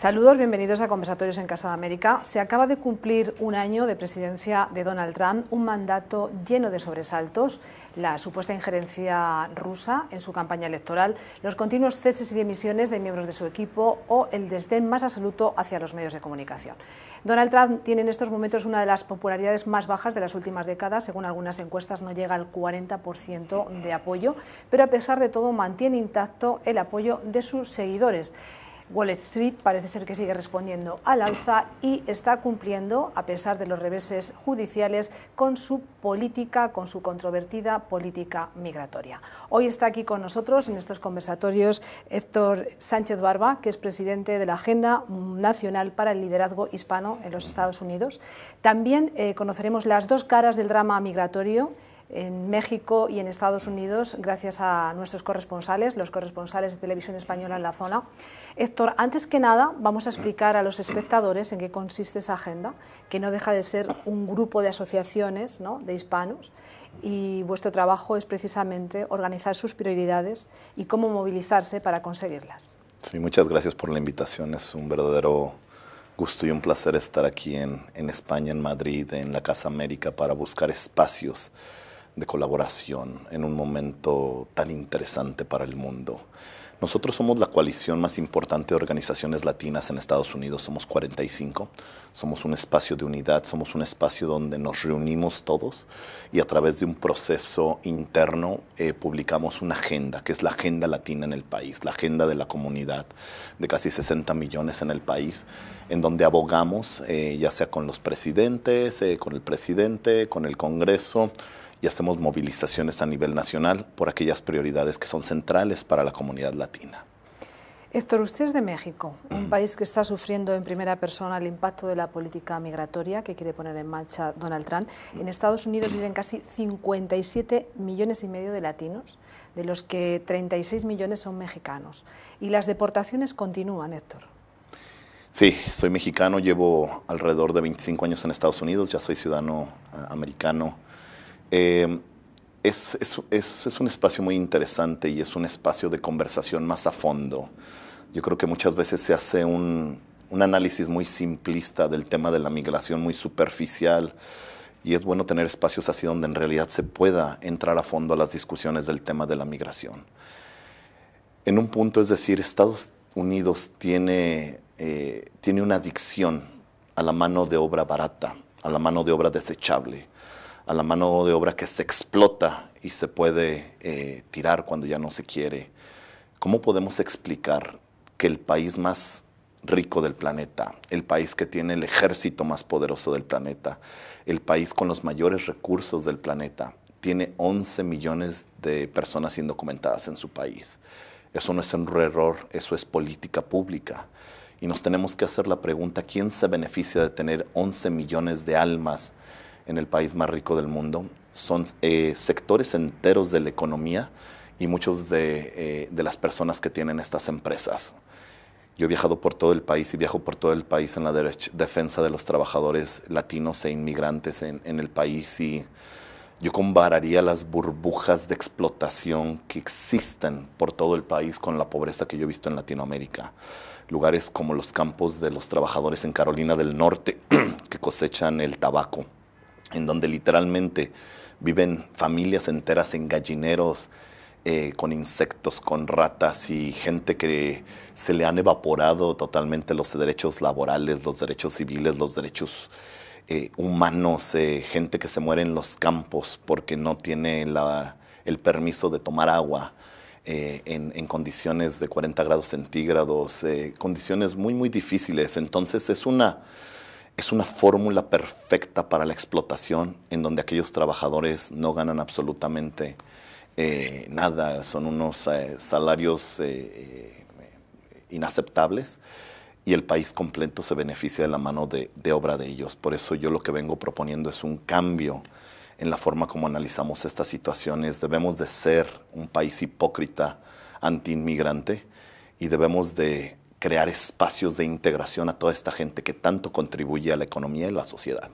Saludos, bienvenidos a Conversatorios en Casa de América. Se acaba de cumplir un año de presidencia de Donald Trump, un mandato lleno de sobresaltos, la supuesta injerencia rusa en su campaña electoral, los continuos ceses y demisiones de miembros de su equipo o el desdén más absoluto hacia los medios de comunicación. Donald Trump tiene en estos momentos una de las popularidades más bajas de las últimas décadas, según algunas encuestas no llega al 40% de apoyo, pero a pesar de todo mantiene intacto el apoyo de sus seguidores. Wall Street parece ser que sigue respondiendo al alza y está cumpliendo, a pesar de los reveses judiciales, con su política, con su controvertida política migratoria. Hoy está aquí con nosotros en estos conversatorios Héctor Sánchez Barba, que es presidente de la Agenda Nacional para el Liderazgo Hispano en los Estados Unidos. También eh, conoceremos las dos caras del drama migratorio en México y en Estados Unidos gracias a nuestros corresponsales, los corresponsales de televisión española en la zona. Héctor, antes que nada vamos a explicar a los espectadores en qué consiste esa agenda, que no deja de ser un grupo de asociaciones ¿no? de hispanos y vuestro trabajo es precisamente organizar sus prioridades y cómo movilizarse para conseguirlas. Sí, muchas gracias por la invitación. Es un verdadero gusto y un placer estar aquí en, en España, en Madrid, en la Casa América, para buscar espacios de colaboración en un momento tan interesante para el mundo. Nosotros somos la coalición más importante de organizaciones latinas en Estados Unidos, somos 45, somos un espacio de unidad, somos un espacio donde nos reunimos todos y a través de un proceso interno eh, publicamos una agenda, que es la agenda latina en el país, la agenda de la comunidad de casi 60 millones en el país, en donde abogamos, eh, ya sea con los presidentes, eh, con el presidente, con el Congreso, y hacemos movilizaciones a nivel nacional por aquellas prioridades que son centrales para la comunidad latina. Héctor, usted es de México, un país que está sufriendo en primera persona el impacto de la política migratoria que quiere poner en marcha Donald Trump. En Estados Unidos viven casi 57 millones y medio de latinos, de los que 36 millones son mexicanos. Y las deportaciones continúan, Héctor. Sí, soy mexicano, llevo alrededor de 25 años en Estados Unidos, ya soy ciudadano eh, americano Em, es, un espacio muy interesante y es un espacio de conversación más a fondo. Yo creo que muchas veces se hace un, análisis muy simplista del tema de la migración, muy superficial, y es bueno tener espacios así donde en realidad se pueda entrar a fondo a las discusiones del tema de la migración. En un punto, es decir, Estados Unidos tiene, eh, tiene una adicción a la mano de obra barata, a la mano de obra desechable a la mano de obra que se explota y se puede eh, tirar cuando ya no se quiere. ¿Cómo podemos explicar que el país más rico del planeta, el país que tiene el ejército más poderoso del planeta, el país con los mayores recursos del planeta, tiene 11 millones de personas indocumentadas en su país. Eso no es un error, eso es política pública. Y nos tenemos que hacer la pregunta, ¿quién se beneficia de tener 11 millones de almas en el país más rico del mundo. Son eh, sectores enteros de la economía y muchos eh, de, las personas que tienen estas empresas. Yo he viajado por todo el país y viajo por todo el país en la defensa de los trabajadores latinos e inmigrantes en, en el país y yo compararía las burbujas de explotación que existen por todo el país con la pobreza que yo he visto en Latinoamérica. Lugares como los campos de los trabajadores en Carolina del Norte que cosechan el tabaco en donde literalmente viven familias enteras en gallineros, eh, con insectos, con ratas y gente que se le han evaporado totalmente los derechos laborales, los derechos civiles, los derechos eh, humanos, eh, gente que se muere en los campos porque no tiene el permiso de tomar agua. En, en, condiciones de 40 grados centígrados, condiciones muy, muy difíciles. Entonces es una, es una fórmula perfecta para la explotación en donde aquellos trabajadores no ganan absolutamente eh, nada, son unos eh, salarios eh, inaceptables y el país completo se beneficia de la mano de, obra de ellos. Por eso yo lo que vengo proponiendo es un cambio en la forma como analizamos estas situaciones. Debemos de ser un país hipócrita, anti-inmigrante y debemos de crear espacios de integración a toda esta gente que tanto contribuye a la economía y la sociedad.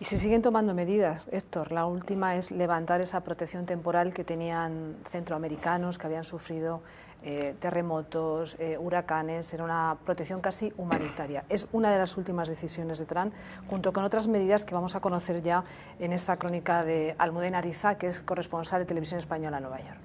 Y se siguen tomando medidas, Héctor. La última es levantar esa protección temporal que tenían centroamericanos que habían sufrido eh, terremotos, eh, huracanes, era una protección casi humanitaria. Es una de las últimas decisiones de Trump, junto con otras medidas que vamos a conocer ya en esta crónica de Almudena Ariza, que es corresponsal de Televisión Española Nueva York.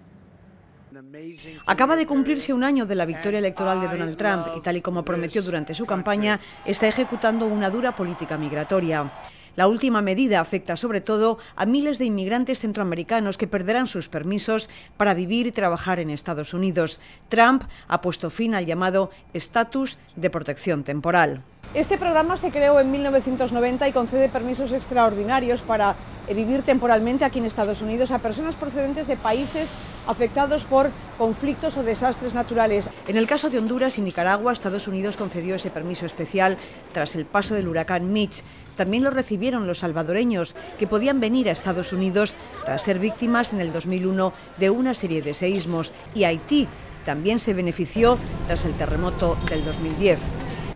Acaba de cumplirse un año de la victoria electoral de Donald Trump y tal y como prometió durante su campaña, está ejecutando una dura política migratoria. La última medida afecta sobre todo a miles de inmigrantes centroamericanos que perderán sus permisos para vivir y trabajar en Estados Unidos. Trump ha puesto fin al llamado estatus de protección temporal. Este programa se creó en 1990 y concede permisos extraordinarios para vivir temporalmente aquí en Estados Unidos a personas procedentes de países afectados por conflictos o desastres naturales. En el caso de Honduras y Nicaragua, Estados Unidos concedió ese permiso especial tras el paso del huracán Mitch. También lo recibieron los salvadoreños, que podían venir a Estados Unidos tras ser víctimas en el 2001 de una serie de seísmos. Y Haití también se benefició tras el terremoto del 2010.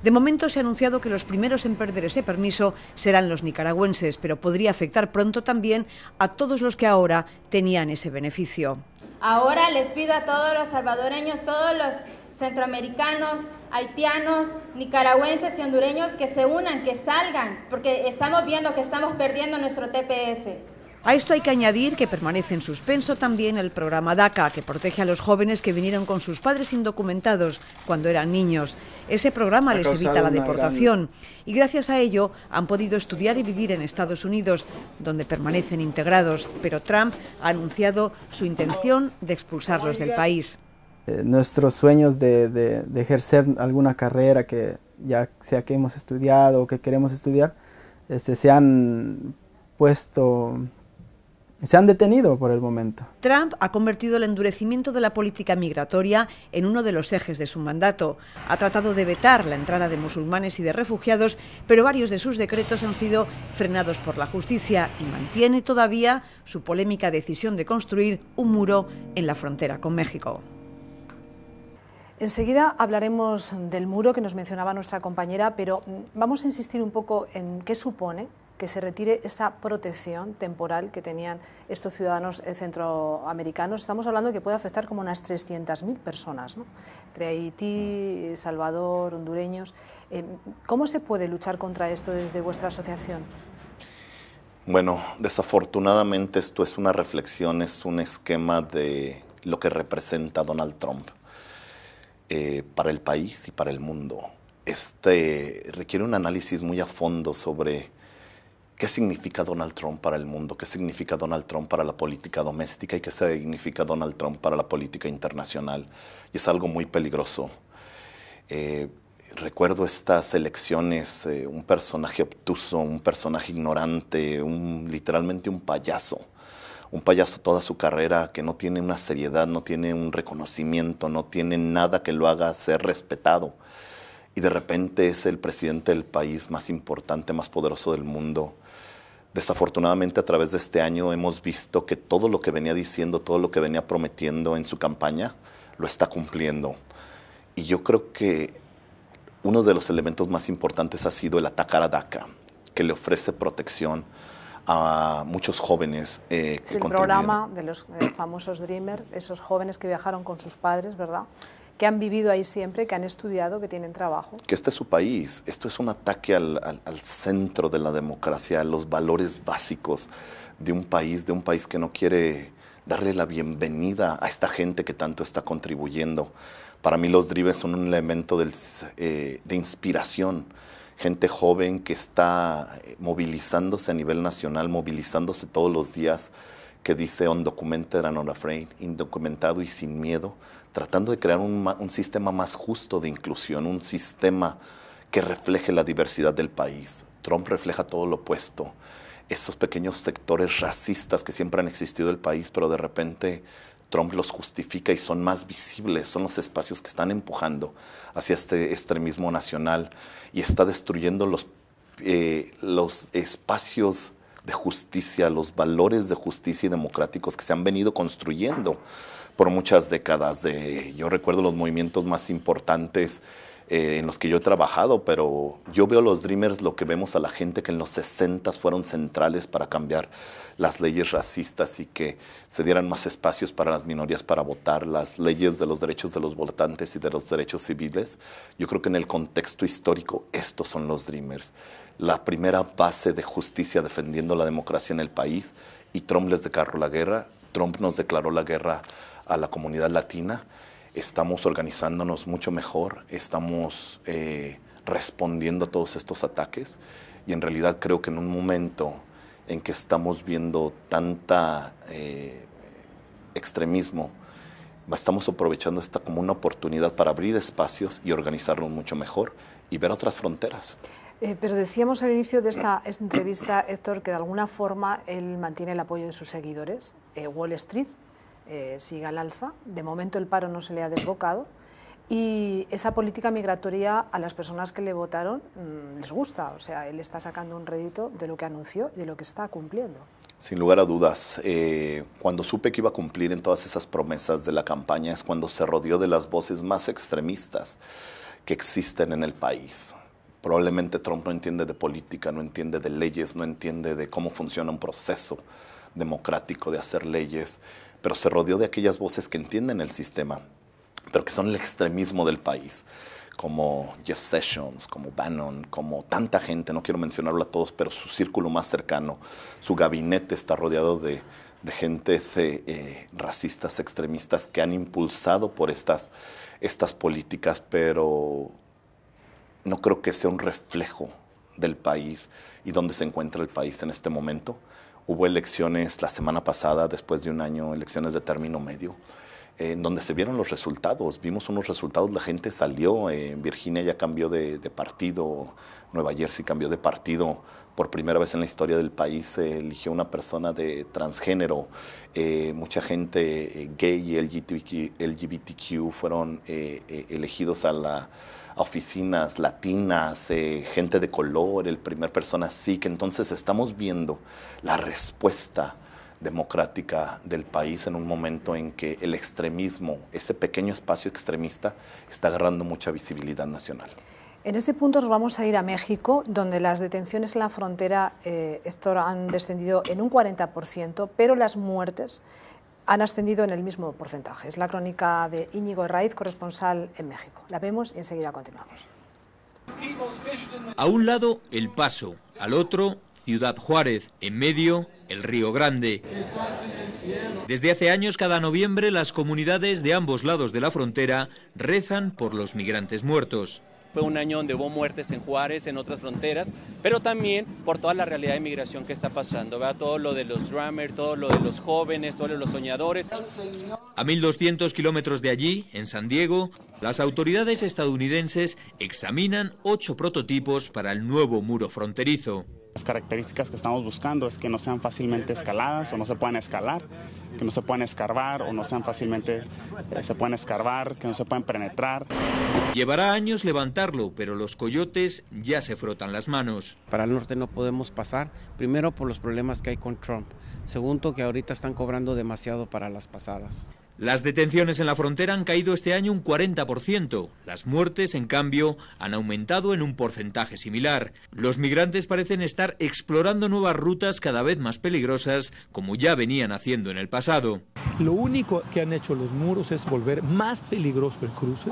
De momento se ha anunciado que los primeros en perder ese permiso serán los nicaragüenses, pero podría afectar pronto también a todos los que ahora tenían ese beneficio. Ahora les pido a todos los salvadoreños, todos los centroamericanos, haitianos, nicaragüenses y hondureños que se unan, que salgan, porque estamos viendo que estamos perdiendo nuestro TPS. A esto hay que añadir que permanece en suspenso también el programa DACA, que protege a los jóvenes que vinieron con sus padres indocumentados cuando eran niños. Ese programa les evita la deportación y gracias a ello han podido estudiar y vivir en Estados Unidos, donde permanecen integrados, pero Trump ha anunciado su intención de expulsarlos del país. Eh, nuestros sueños de, ejercer alguna carrera que ya sea que hemos estudiado o que queremos estudiar, este, se han puesto se han detenido por el momento. Trump ha convertido el endurecimiento de la política migratoria en uno de los ejes de su mandato. Ha tratado de vetar la entrada de musulmanes y de refugiados, pero varios de sus decretos han sido frenados por la justicia y mantiene todavía su polémica decisión de construir un muro en la frontera con México. Enseguida hablaremos del muro que nos mencionaba nuestra compañera, pero mm, vamos a insistir un poco en qué supone que se retire esa protección temporal que tenían estos ciudadanos eh, centroamericanos. Estamos hablando de que puede afectar como unas 300.000 personas, ¿no? entre Haití, Salvador, hondureños. Eh, ¿Cómo se puede luchar contra esto desde vuestra asociación? Bueno, desafortunadamente esto es una reflexión, es un esquema de lo que representa Donald Trump eh, para el país y para el mundo. Este requiere un análisis muy a fondo sobre qué significa Donald Trump para el mundo, qué significa Donald Trump para la política doméstica y qué significa Donald Trump para la política internacional. Y es algo muy peligroso. Eh, recuerdo estas elecciones, eh, un personaje obtuso, un personaje ignorante, un, literalmente un payaso. Un payaso toda su carrera que no tiene una seriedad, no tiene un reconocimiento, no tiene nada que lo haga ser respetado. Y de repente es el presidente del país más importante, más poderoso del mundo Desafortunadamente a través de este año hemos visto que todo lo que venía diciendo, todo lo que venía prometiendo en su campaña, lo está cumpliendo. Y yo creo que uno de los elementos más importantes ha sido el atacar a DACA, que le ofrece protección a muchos jóvenes. Eh, es el programa de los eh, famosos Dreamers, esos jóvenes que viajaron con sus padres, ¿verdad? que han vivido ahí siempre, que han estudiado, que tienen trabajo. Que este es su país. Esto es un ataque al, centro de la democracia, a los valores básicos de un país, de un país que no quiere darle la bienvenida a esta gente que tanto está contribuyendo. Para mí los drives son un elemento eh, de inspiración. Gente joven que está eh, movilizándose a nivel nacional, movilizándose todos los días, que dice undocumented and afraid, indocumentado y sin miedo tratando de crear un, sistema más justo de inclusión, un sistema que refleje la diversidad del país. Trump refleja todo lo opuesto. Esos pequeños sectores racistas que siempre han existido en el país, pero de repente Trump los justifica y son más visibles, son los espacios que están empujando hacia este extremismo nacional y está destruyendo los, eh, los espacios de justicia, los valores de justicia y democráticos que se han venido construyendo por muchas décadas. De, yo recuerdo los movimientos más importantes eh, en los que yo he trabajado, pero yo veo los Dreamers, lo que vemos a la gente que en los 60 fueron centrales para cambiar las leyes racistas y que se dieran más espacios para las minorías para votar, las leyes de los derechos de los votantes y de los derechos civiles. Yo creo que en el contexto histórico estos son los Dreamers. La primera base de justicia defendiendo la democracia en el país y Trump les declaró la guerra. Trump nos declaró la guerra a la comunidad latina, estamos organizándonos mucho mejor, estamos eh, respondiendo a todos estos ataques y en realidad creo que en un momento en que estamos viendo tanta eh, extremismo, estamos aprovechando esta como una oportunidad para abrir espacios y organizarnos mucho mejor y ver otras fronteras. Eh, pero decíamos al inicio de esta entrevista, Héctor, que de alguna forma él mantiene el apoyo de sus seguidores. Wall Street eh, siga al alza. De momento el paro no se le ha desbocado y esa política migratoria a las personas que le votaron mm, les gusta. O sea, él está sacando un rédito de lo que anunció y de lo que está cumpliendo. Sin lugar a dudas, eh, cuando supe que iba a cumplir en todas esas promesas de la campaña es cuando se rodeó de las voces más extremistas que existen en el país. Probablemente Trump no entiende de política, no entiende de leyes, no entiende de cómo funciona un proceso democrático de hacer leyes pero se rodeó de aquellas voces que entienden el sistema, pero que son el extremismo del país, como Jeff Sessions, como Bannon, como tanta gente, no quiero mencionarlo a todos, pero su círculo más cercano, su gabinete está rodeado de, de gentes eh, eh, racistas, extremistas, que han impulsado por estas, estas políticas, pero no creo que sea un reflejo del país y donde se encuentra el país en este momento. Hubo elecciones la semana pasada, después de un año, elecciones de término medio, en donde se vieron los resultados. Vimos unos resultados, la gente salió, eh, Virginia ya cambió de, partido, Nueva Jersey cambió de partido. Por primera vez en la historia del país se eligió una persona de transgénero. Eh, mucha gente eh, gay y LGBTQ, LGBTQ fueron elegidos a la oficinas latinas, eh, gente de color, el primer persona sí, que entonces estamos viendo la respuesta democrática del país en un momento en que el extremismo, ese pequeño espacio extremista, está agarrando mucha visibilidad nacional. En este punto nos vamos a ir a México, donde las detenciones en la frontera, eh, Héctor, han descendido en un 40%, pero las muertes han ascendido en el mismo porcentaje. Es la crónica de Íñigo Raíz, corresponsal en México. La vemos y enseguida continuamos. A un lado, El Paso, al otro, Ciudad Juárez, en medio, el Río Grande. Desde hace años, cada noviembre, las comunidades de ambos lados de la frontera rezan por los migrantes muertos. Fue un año donde hubo muertes en Juárez, en otras fronteras, pero también por toda la realidad de migración que está pasando. Vea Todo lo de los drummers, todo lo de los jóvenes, todos los soñadores. A 1.200 kilómetros de allí, en San Diego, las autoridades estadounidenses examinan ocho prototipos para el nuevo muro fronterizo. Las características que estamos buscando es que no sean fácilmente escaladas o no se puedan escalar, que no se puedan escarbar o no sean fácilmente eh, se pueden escarbar, que no se puedan penetrar. Llevará años levantarlo, pero los coyotes ya se frotan las manos. Para el norte no podemos pasar, primero por los problemas que hay con Trump, segundo que ahorita están cobrando demasiado para las pasadas. Las detenciones en la frontera han caído este año un 40%. Las muertes, en cambio, han aumentado en un porcentaje similar. Los migrantes parecen estar explorando nuevas rutas cada vez más peligrosas, como ya venían haciendo en el pasado. Lo único que han hecho los muros es volver más peligroso el cruce,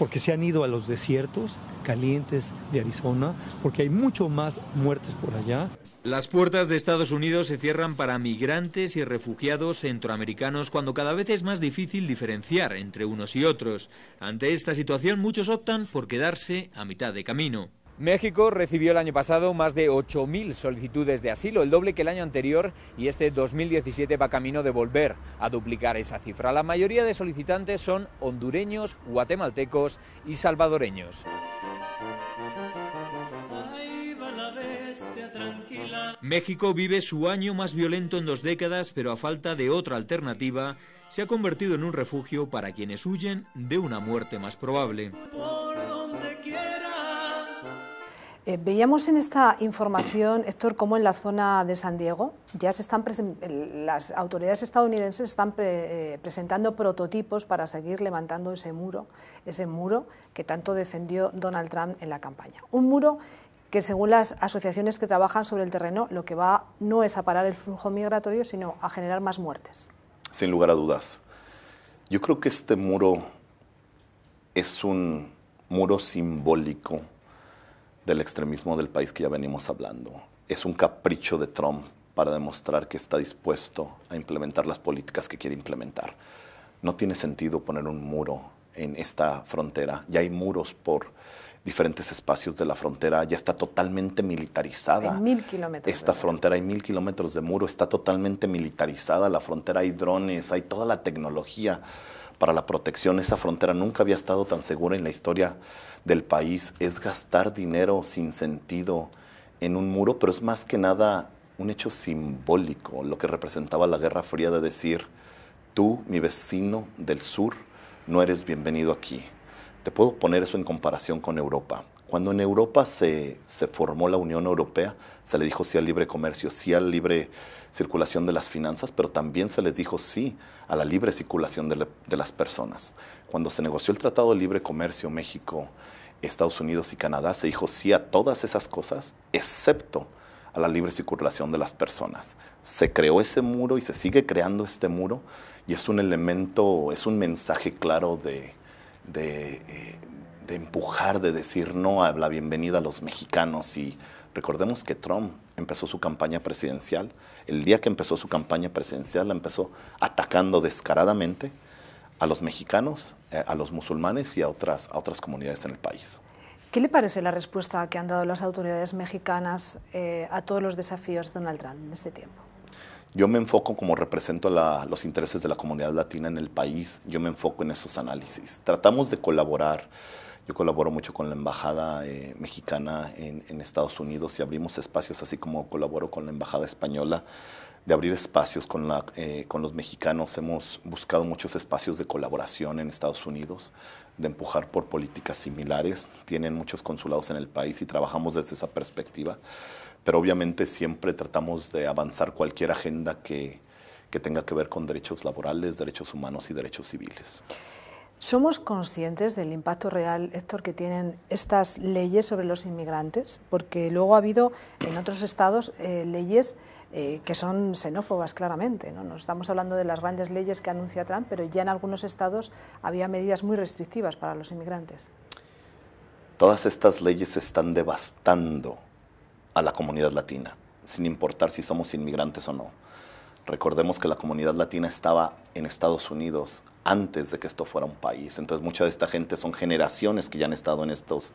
porque se han ido a los desiertos, calientes de Arizona, porque hay mucho más muertes por allá. Las puertas de Estados Unidos se cierran para migrantes y refugiados centroamericanos cuando cada vez es más difícil diferenciar entre unos y otros. Ante esta situación muchos optan por quedarse a mitad de camino. México recibió el año pasado más de 8.000 solicitudes de asilo, el doble que el año anterior, y este 2017 va camino de volver a duplicar esa cifra. La mayoría de solicitantes son hondureños, guatemaltecos y salvadoreños. México vive su año más violento en dos décadas, pero a falta de otra alternativa, se ha convertido en un refugio para quienes huyen de una muerte más probable. Eh, veíamos en esta información, Héctor, cómo en la zona de San Diego ya se están las autoridades estadounidenses están eh, presentando prototipos para seguir levantando ese muro, ese muro que tanto defendió Donald Trump en la campaña. Un muro que según las asociaciones que trabajan sobre el terreno, lo que va no es a parar el flujo migratorio, sino a generar más muertes. Sin lugar a dudas. Yo creo que este muro es un muro simbólico del extremismo del país que ya venimos hablando. Es un capricho de Trump para demostrar que está dispuesto a implementar las políticas que quiere implementar. No tiene sentido poner un muro en esta frontera. Ya hay muros por diferentes espacios de la frontera, ya está totalmente militarizada. Hay mil kilómetros. Esta frontera hay mil kilómetros de muro, está totalmente militarizada la frontera, hay drones, hay toda la tecnología para la protección. Esa frontera nunca había estado tan segura en la historia del país. Es gastar dinero sin sentido en un muro, pero es más que nada un hecho simbólico, lo que representaba la Guerra Fría de decir, tú, mi vecino del sur, no eres bienvenido aquí te puedo poner eso en comparación con Europa. Cuando en Europa se, se, formó la Unión Europea, se le dijo sí al libre comercio, sí a la libre circulación de las finanzas, pero también se les dijo sí a la libre circulación de, de las personas. Cuando se negoció el Tratado de Libre Comercio México, Estados Unidos y Canadá, se dijo sí a todas esas cosas, excepto a la libre circulación de las personas. Se creó ese muro y se sigue creando este muro y es un elemento, es un mensaje claro de, eh, de, empujar, de decir no a la bienvenida a los mexicanos. Y recordemos que Trump empezó su campaña presidencial. El día que empezó su campaña presidencial la empezó atacando descaradamente a los mexicanos, eh, a los musulmanes y a otras, otras comunidades en el país. ¿Qué le parece la respuesta que han dado las autoridades mexicanas eh, a todos los desafíos de Donald Trump en este tiempo? Yo me enfoco como represento los intereses de la comunidad latina en el país, yo me enfoco en esos análisis. Tratamos de colaborar. Yo colaboro mucho con la Embajada eh, Mexicana en, Estados Unidos y abrimos espacios, así como colaboro con la Embajada Española, de abrir espacios la, eh, con los mexicanos. Hemos buscado muchos espacios de colaboración en Estados Unidos, de empujar por políticas similares. Tienen muchos consulados en el país y trabajamos desde esa perspectiva pero obviamente siempre tratamos de avanzar cualquier agenda que, que tenga que ver con derechos laborales, derechos humanos y derechos civiles. ¿Somos conscientes del impacto real, Héctor, que tienen estas leyes sobre los inmigrantes? Porque luego ha habido en otros estados eh, leyes eh, que son xenófobas, claramente. ¿no? no estamos hablando de las grandes leyes que anuncia Trump, pero ya en algunos estados había medidas muy restrictivas para los inmigrantes. Todas estas leyes están devastando a la comunidad latina, sin importar si somos inmigrantes o no. Recordemos que la comunidad latina estaba en Estados Unidos antes de que esto fuera un país. Entonces mucha de esta gente son generaciones que ya han estado en estos,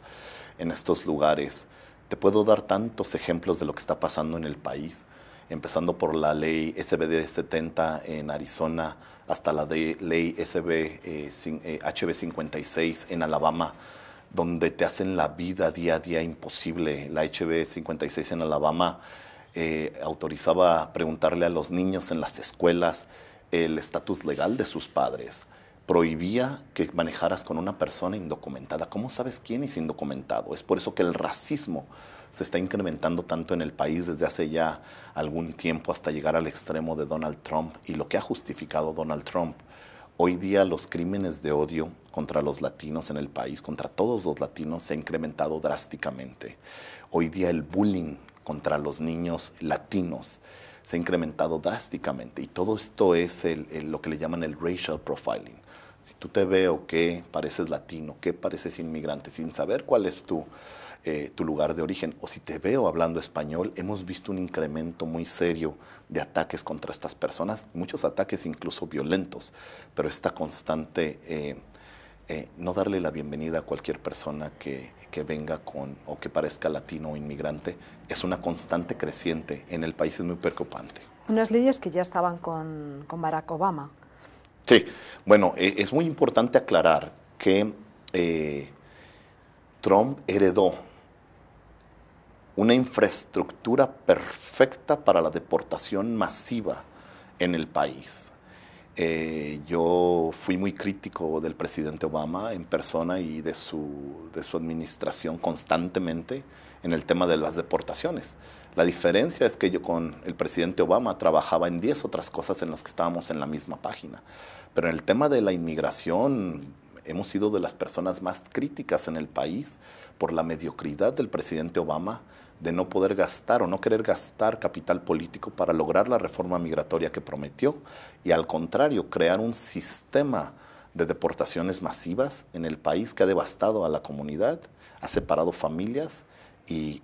en estos lugares. Te puedo dar tantos ejemplos de lo que está pasando en el país, empezando por la ley SBD 70 en Arizona hasta la de ley SB, HB 56 en Alabama donde te hacen la vida día a día imposible. La HB 56 en Alabama eh, autorizaba preguntarle a los niños en las escuelas el estatus legal de sus padres. Prohibía que manejaras con una persona indocumentada. ¿Cómo sabes quién es indocumentado? Es por eso que el racismo se está incrementando tanto en el país desde hace ya algún tiempo hasta llegar al extremo de Donald Trump y lo que ha justificado Donald Trump. Hoy día los crímenes de odio contra los latinos en el país, contra todos los latinos, se ha incrementado drásticamente. Hoy día el bullying contra los niños latinos se ha incrementado drásticamente y todo esto es lo que le llaman el racial profiling. Si tú te veo que pareces latino, que pareces inmigrante, sin saber cuál es eh, tu, lugar de origen, o si te veo hablando español, hemos visto un incremento muy serio de ataques contra estas personas, muchos ataques incluso violentos, pero esta constante... Eh, eh, no darle la bienvenida a cualquier persona que, venga con o que parezca latino o inmigrante es una constante creciente en el país, es muy preocupante. Unas leyes que ya estaban con, Barack Obama. Sí, bueno, e, es muy importante aclarar que eh, Trump heredó una infraestructura perfecta para la deportación masiva en el país. Eh, yo fui muy crítico del presidente Obama en persona y de su, de su administración constantemente en el tema de las deportaciones. La diferencia es que yo con el presidente Obama trabajaba en 10 otras cosas en las que estábamos en la misma página. Pero en el tema de la inmigración hemos sido de las personas más críticas en el país por la mediocridad del presidente Obama de no poder gastar o no querer gastar capital político para lograr la reforma migratoria que prometió y al contrario crear un sistema de deportaciones masivas en el país que ha devastado a la comunidad, ha separado familias y,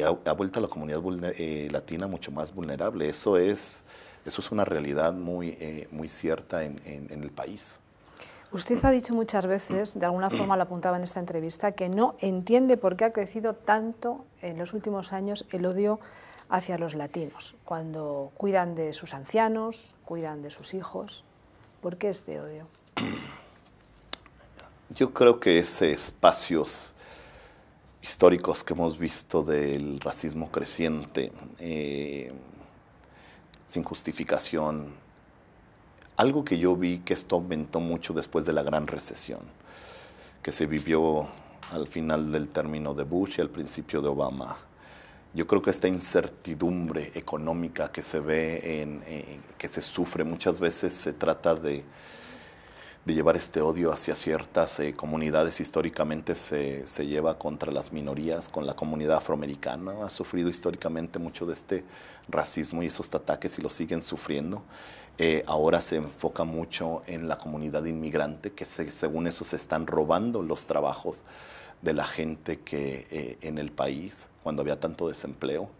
ha, vuelto a la comunidad eh, latina mucho más vulnerable. Eso es, eso es una realidad muy, eh, muy cierta en el país. Usted ha dicho muchas veces, de alguna forma lo apuntaba en esta entrevista, que no entiende por qué ha crecido tanto en los últimos años el odio hacia los latinos, cuando cuidan de sus ancianos, cuidan de sus hijos. ¿Por qué este odio? Yo creo que ese espacios históricos que hemos visto del racismo creciente, eh, sin justificación, algo que yo vi que esto aumentó mucho después de la gran recesión que se vivió al final del término de Bush y al principio de Obama. Yo creo que esta incertidumbre económica que se ve, en, que se sufre muchas veces, se trata de, llevar este odio hacia ciertas eh, comunidades. Históricamente se, se, lleva contra las minorías, con la comunidad afroamericana. Ha sufrido históricamente mucho de este racismo y esos ataques y lo siguen sufriendo. Eh, ahora se enfoca mucho en la comunidad inmigrante, que según eso se están robando los trabajos de la gente que eh, en el país, cuando había tanto desempleo.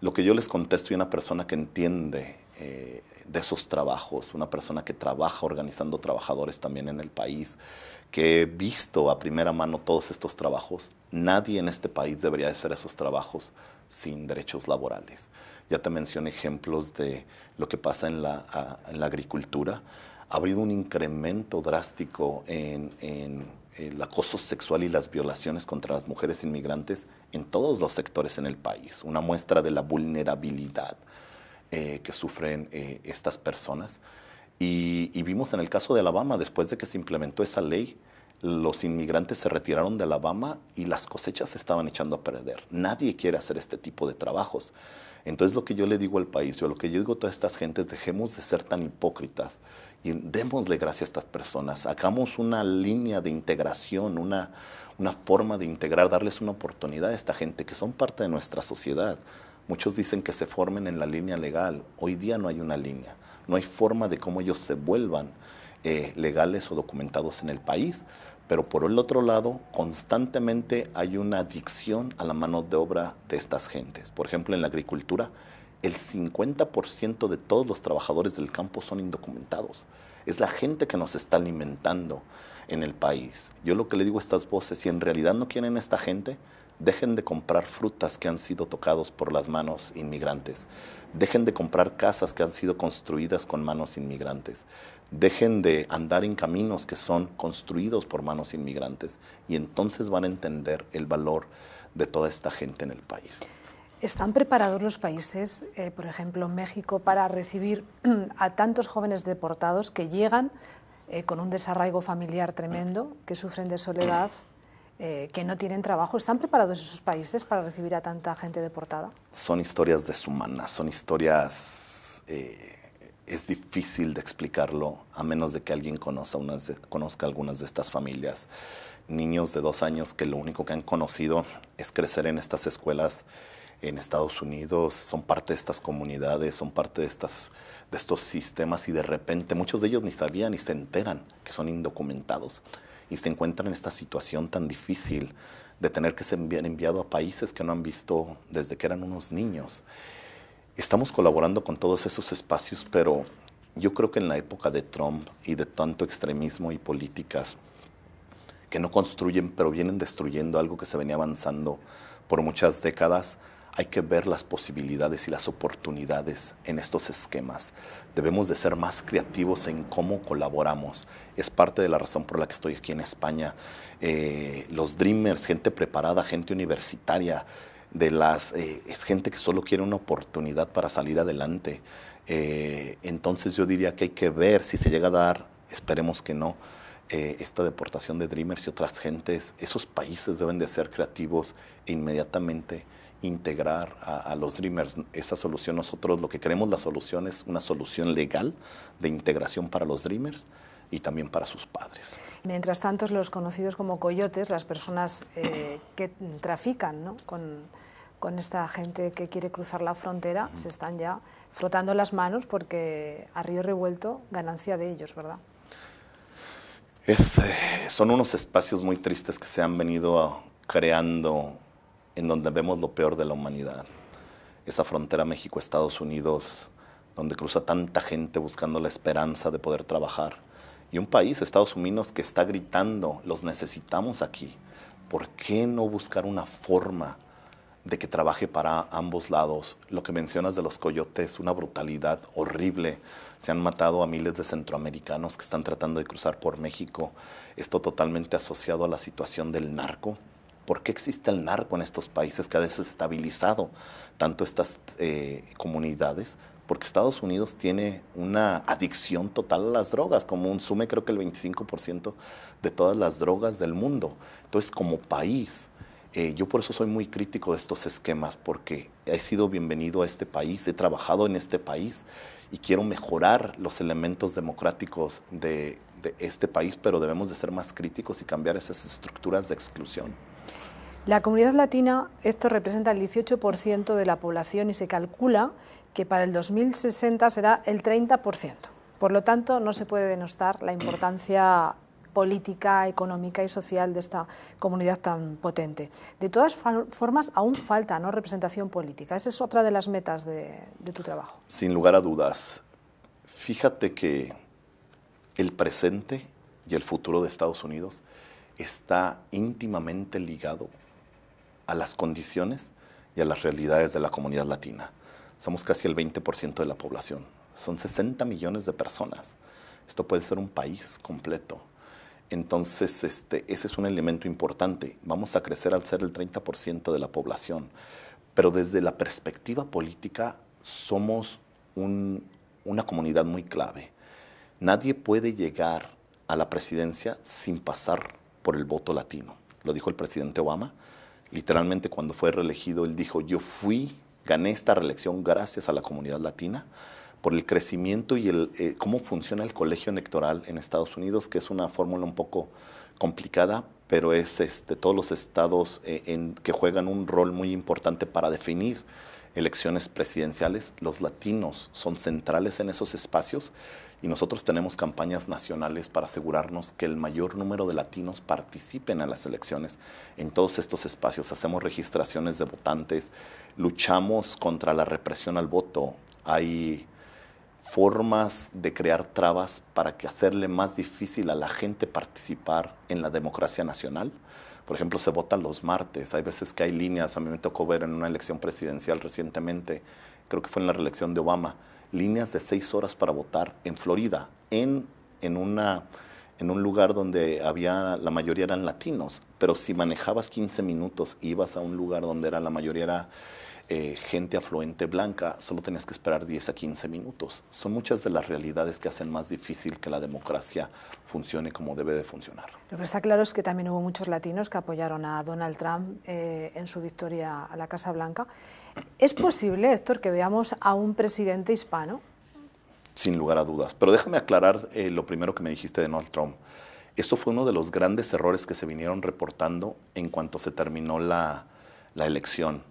Lo que yo les contesto y una persona que entiende eh, de esos trabajos, una persona que trabaja organizando trabajadores también en el país, que he visto a primera mano todos estos trabajos. Nadie en este país debería hacer esos trabajos sin derechos laborales. Ya te mencioné ejemplos de lo que pasa en la, agricultura. Ha habido un incremento drástico en el acoso sexual y las violaciones contra las mujeres inmigrantes en todos los sectores en el país, una muestra de la vulnerabilidad eh, que sufren eh, estas personas. Y, vimos en el caso de Alabama, después de que se implementó esa ley, los inmigrantes se retiraron de Alabama y las cosechas se estaban echando a perder. Nadie quiere hacer este tipo de trabajos. Entonces lo que yo le digo al país, yo lo que yo digo a todas estas gentes, dejemos de ser tan hipócritas y démosle gracias a estas personas, hagamos una línea de integración, una, una forma de integrar, darles una oportunidad a esta gente que son parte de nuestra sociedad. Muchos dicen que se formen en la línea legal. Hoy día no hay una línea. No hay forma de cómo ellos se vuelvan eh, legales o documentados en el país. Pero por el otro lado, constantemente hay una adicción a la mano de obra de estas gentes. Por ejemplo, en la agricultura, el 50% de todos los trabajadores del campo son indocumentados. Es la gente que nos está alimentando en el país. Yo lo que le digo a estas voces, si en realidad no quieren esta gente, Dejen de comprar frutas que han sido tocados por las manos inmigrantes. Dejen de comprar casas que han sido construidas con manos inmigrantes. Dejen de andar en caminos que son construidos por manos inmigrantes. Y entonces van a entender el valor de toda esta gente en el país. ¿Están preparados los países, eh, por ejemplo México, para recibir a tantos jóvenes deportados que llegan eh, con un desarraigo familiar tremendo, que sufren de soledad? Eh, que no tienen trabajo. ¿Están preparados esos países para recibir a tanta gente deportada? Son historias deshumanas, son historias... Eh, es difícil de explicarlo a menos de que alguien conozca, unas, conozca algunas de estas familias. Niños de dos años que lo único que han conocido es crecer en estas escuelas en Estados Unidos, son parte de estas comunidades, son parte de, estas, de estos sistemas y de repente muchos de ellos ni sabían ni se enteran que son indocumentados y se encuentran en esta situación tan difícil de tener que ser enviado a países que no han visto desde que eran unos niños. Estamos colaborando con todos esos espacios, pero yo creo que en la época de Trump y de tanto extremismo y políticas que no construyen, pero vienen destruyendo algo que se venía avanzando por muchas décadas, hay que ver las posibilidades y las oportunidades en estos esquemas. Debemos de ser más creativos en cómo colaboramos. Es parte de la razón por la que estoy aquí en España. Eh, los Dreamers, gente preparada, gente universitaria, de las eh, es gente que solo quiere una oportunidad para salir adelante. Eh, entonces yo diría que hay que ver si se llega a dar, esperemos que no, esta deportación de Dreamers y otras gentes. Esos países deben de ser creativos inmediatamente integrar a, los Dreamers esa solución. Nosotros lo que queremos, la solución es una solución legal de integración para los Dreamers y también para sus padres. Mientras tanto, los conocidos como coyotes, las personas eh, que trafican con, con, esta gente que quiere cruzar la frontera, se están ya frotando las manos porque a río revuelto ganancia de ellos, ¿verdad? Eh, son unos espacios muy tristes que se han venido creando en donde vemos lo peor de la humanidad. Esa frontera México-Estados Unidos, donde cruza tanta gente buscando la esperanza de poder trabajar. Y un país, Estados Unidos, que está gritando, los necesitamos aquí. ¿Por qué no buscar una forma de que trabaje para ambos lados? Lo que mencionas de los coyotes, una brutalidad horrible. Se han matado a miles de centroamericanos que están tratando de cruzar por México. Esto totalmente asociado a la situación del narco. ¿Por qué existe el narco en estos países que ha desestabilizado tanto estas eh, comunidades? Porque Estados Unidos tiene una adicción total a las drogas, como un sume creo que el 25% de todas las drogas del mundo. Entonces, como país, eh, yo por eso soy muy crítico de estos esquemas, porque he sido bienvenido a este país, he trabajado en este país y quiero mejorar los elementos democráticos de, de este país, pero debemos de ser más críticos y cambiar esas estructuras de exclusión. La comunidad latina, esto representa el 18% de la población y se calcula que para el 2060 será el 30%. Por lo tanto, no se puede denostar la importancia política, económica y social de esta comunidad tan potente. De todas formas, aún falta ¿no? representación política. Esa es otra de las metas de, de tu trabajo. Sin lugar a dudas. Fíjate que el presente y el futuro de Estados Unidos está íntimamente ligado a las condiciones y a las realidades de la comunidad latina. Somos casi el 20% de la población. Son 60 millones de personas. Esto puede ser un país completo. Entonces, este, ese es un elemento importante. Vamos a crecer al ser el 30% de la población. Pero desde la perspectiva política, somos una comunidad muy clave. Nadie puede llegar a la presidencia sin pasar por el voto latino. Lo dijo el presidente Obama Literalmente cuando fue reelegido, él dijo, yo fui, gané esta reelección gracias a la comunidad latina por el crecimiento y el, eh, cómo funciona el colegio electoral en Estados Unidos, que es una fórmula un poco complicada, pero es este, todos los estados eh, en, que juegan un rol muy importante para definir elecciones presidenciales. Los latinos son centrales en esos espacios y nosotros tenemos campañas nacionales para asegurarnos que el mayor número de latinos participen en las elecciones en todos estos espacios. Hacemos registraciones de votantes, luchamos contra la represión al voto. Hay formas de crear trabas para que hacerle más difícil a la gente participar en la democracia nacional. Por ejemplo, se votan los martes. Hay veces que hay líneas. A mí me tocó ver en una elección presidencial recientemente, creo que fue en la reelección de Obama, líneas de seis horas para votar en Florida, en, en una en un lugar donde había, la mayoría eran latinos, pero si manejabas 15 minutos e ibas a un lugar donde era, la mayoría era eh, gente afluente blanca, solo tenías que esperar 10 a 15 minutos. Son muchas de las realidades que hacen más difícil que la democracia funcione como debe de funcionar. Lo que está claro es que también hubo muchos latinos que apoyaron a Donald Trump eh, en su victoria a la Casa Blanca. ¿Es posible, Héctor, que veamos a un presidente hispano sin lugar a dudas. Pero déjame aclarar eh, lo primero que me dijiste de Donald Trump. Eso fue uno de los grandes errores que se vinieron reportando en cuanto se terminó la, elección.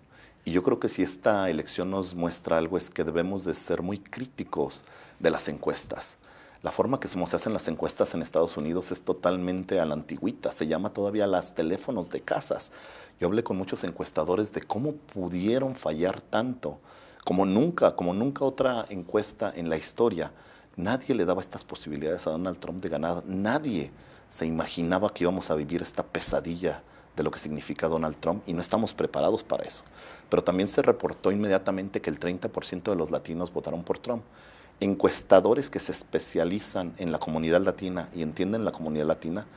Y yo creo que si esta elección nos muestra algo es que debemos de ser muy críticos de las encuestas. La forma que se hacen las encuestas en Estados Unidos es totalmente a la antigüita, se llama todavía las teléfonos de casas. Yo hablé con muchos encuestadores de cómo pudieron fallar tanto como nunca, como nunca otra encuesta en la historia. Nadie le daba estas posibilidades a Donald Trump de ganar. Nadie se imaginaba que íbamos a vivir esta pesadilla de lo que significa Donald Trump y no estamos preparados para eso. Pero también se reportó inmediatamente que el 30% de los latinos votaron por Trump. Encuestadores que se especializan en la comunidad latina y entienden la comunidad latina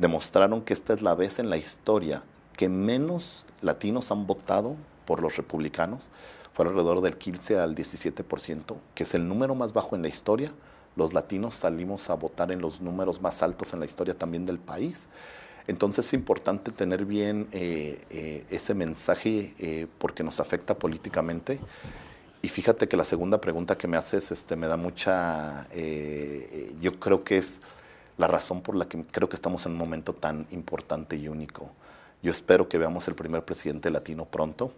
demostraron que esta es la vez en la historia que menos latinos han votado por los republicanos fue alrededor del 15 al 17%, que es el número más bajo en la historia. Los latinos salimos a votar en los números más altos en la historia también del país. Entonces es importante tener bien eh, eh, ese mensaje eh, porque nos afecta políticamente. Y fíjate que la segunda pregunta que me haces este, me da mucha, yo creo que es la razón por la que creo que estamos en un momento tan importante y único. Yo espero que veamos el primer presidente latino pronto.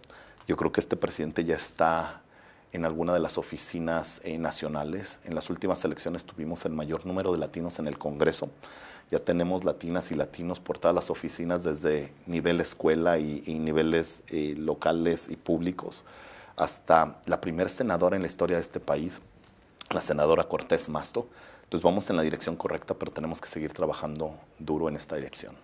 Yo creo que este presidente ya está en alguna de las oficinas eh, nacionales. En las últimas elecciones tuvimos el mayor número de latinos en el Congreso. Ya tenemos latinas y latinos por todas las oficinas, desde nivel escuela y, niveles eh, locales y públicos, hasta la primer senadora en la historia de este país, la senadora Cortés Masto. Entonces vamos en la dirección correcta, pero tenemos que seguir trabajando duro en esta dirección.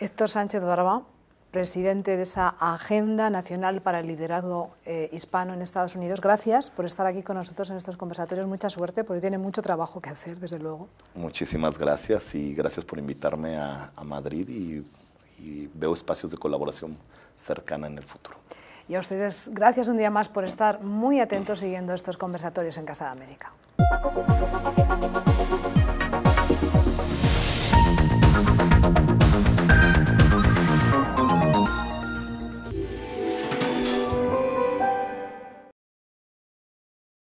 Héctor Sánchez Barba, presidente de esa Agenda Nacional para el Liderazgo eh, Hispano en Estados Unidos. Gracias por estar aquí con nosotros en estos conversatorios. Mucha suerte, porque tiene mucho trabajo que hacer, desde luego. Muchísimas gracias y gracias por invitarme a, Madrid y, y veo espacios de colaboración cercana en el futuro. Y a ustedes, gracias un día más por estar muy atentos siguiendo estos conversatorios en Casa de América.